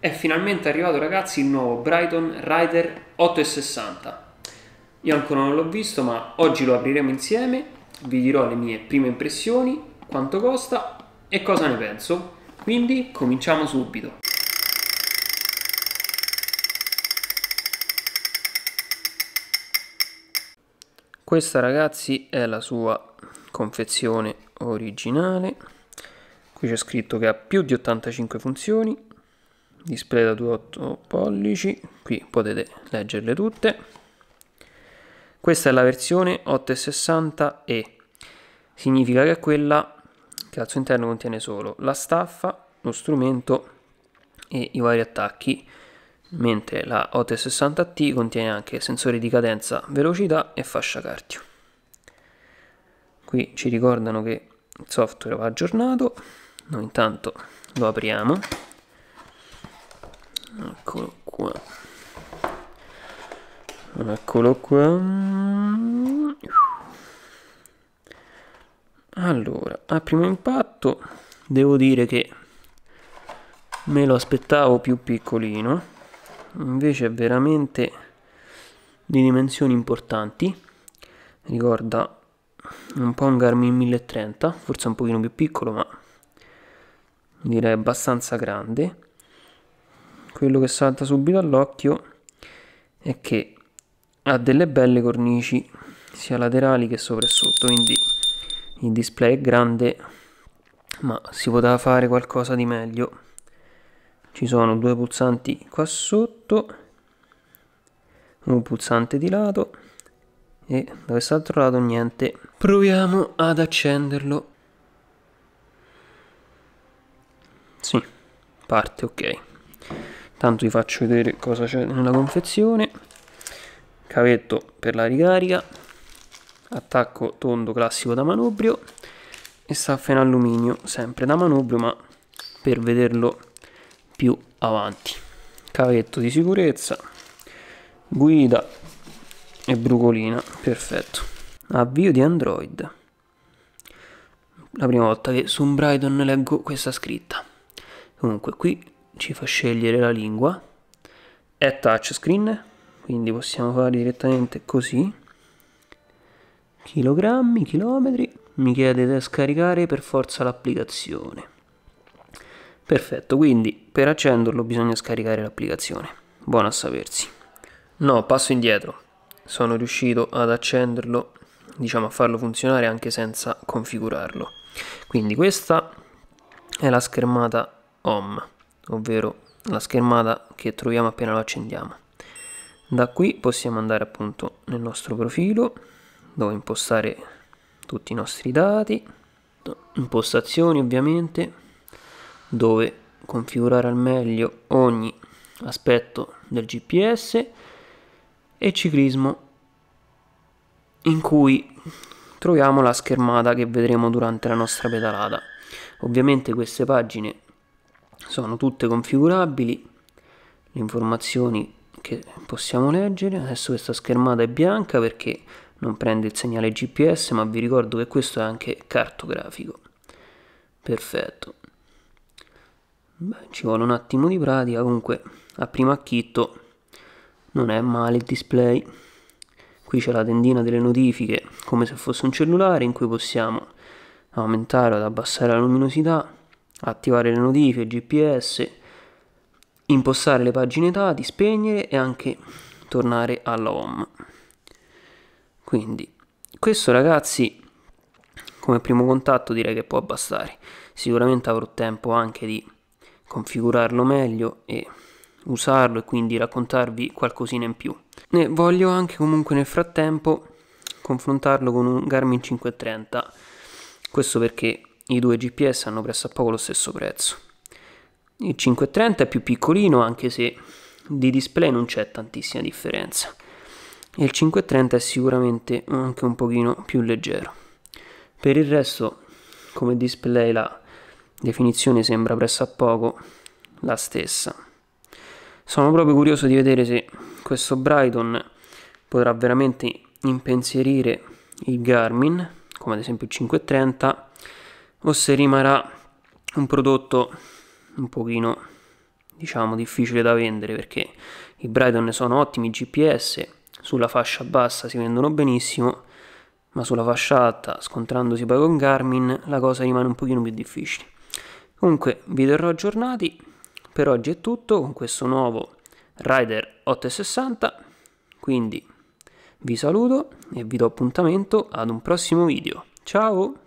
è finalmente arrivato ragazzi il nuovo Brighton Rider 860 io ancora non l'ho visto ma oggi lo apriremo insieme vi dirò le mie prime impressioni quanto costa e cosa ne penso quindi cominciamo subito questa ragazzi è la sua confezione originale qui c'è scritto che ha più di 85 funzioni display da 28 pollici, qui potete leggerle tutte. Questa è la versione 860e, significa che è quella che al suo interno contiene solo la staffa, lo strumento e i vari attacchi, mentre la 860T contiene anche sensori di cadenza, velocità e fascia cardio. Qui ci ricordano che il software va aggiornato, noi intanto lo apriamo eccolo qua eccolo qua allora a primo impatto devo dire che me lo aspettavo più piccolino invece è veramente di dimensioni importanti ricorda un po' un Garmin 1030 forse un pochino più piccolo ma direi abbastanza grande quello che salta subito all'occhio è che ha delle belle cornici sia laterali che sopra e sotto quindi il display è grande ma si poteva fare qualcosa di meglio ci sono due pulsanti qua sotto un pulsante di lato e da quest'altro lato niente proviamo ad accenderlo sì parte ok tanto vi faccio vedere cosa c'è nella confezione cavetto per la ricarica attacco tondo classico da manubrio e staffa in alluminio sempre da manubrio ma per vederlo più avanti cavetto di sicurezza guida e brucolina perfetto avvio di android la prima volta che su un Brighton leggo questa scritta comunque qui ci fa scegliere la lingua è touchscreen quindi possiamo fare direttamente così chilogrammi, chilometri mi chiede da scaricare per forza l'applicazione perfetto quindi per accenderlo bisogna scaricare l'applicazione buono a sapersi no passo indietro sono riuscito ad accenderlo diciamo a farlo funzionare anche senza configurarlo quindi questa è la schermata home ovvero la schermata che troviamo appena lo accendiamo. Da qui possiamo andare appunto nel nostro profilo dove impostare tutti i nostri dati, impostazioni ovviamente, dove configurare al meglio ogni aspetto del GPS e ciclismo in cui troviamo la schermata che vedremo durante la nostra pedalata. Ovviamente queste pagine sono tutte configurabili le informazioni che possiamo leggere adesso questa schermata è bianca perché non prende il segnale GPS ma vi ricordo che questo è anche cartografico perfetto Beh, ci vuole un attimo di pratica comunque a primo acchitto non è male il display qui c'è la tendina delle notifiche come se fosse un cellulare in cui possiamo aumentare o abbassare la luminosità attivare le notifiche, GPS, impostare le pagine dati, spegnere e anche tornare alla home. Quindi questo ragazzi come primo contatto direi che può bastare. Sicuramente avrò tempo anche di configurarlo meglio e usarlo e quindi raccontarvi qualcosina in più. E voglio anche comunque nel frattempo confrontarlo con un Garmin 530. Questo perché i due GPS hanno presso a poco lo stesso prezzo. Il 530 è più piccolino anche se di display non c'è tantissima differenza. E Il 530 è sicuramente anche un pochino più leggero. Per il resto come display la definizione sembra presso a poco la stessa. Sono proprio curioso di vedere se questo Brighton potrà veramente impensierire il Garmin, come ad esempio il 530 o se rimarrà un prodotto un pochino diciamo difficile da vendere perché i Brighton sono ottimi GPS sulla fascia bassa si vendono benissimo ma sulla fascia alta scontrandosi poi con Garmin la cosa rimane un pochino più difficile comunque vi terrò aggiornati per oggi è tutto con questo nuovo Rider 860 quindi vi saluto e vi do appuntamento ad un prossimo video ciao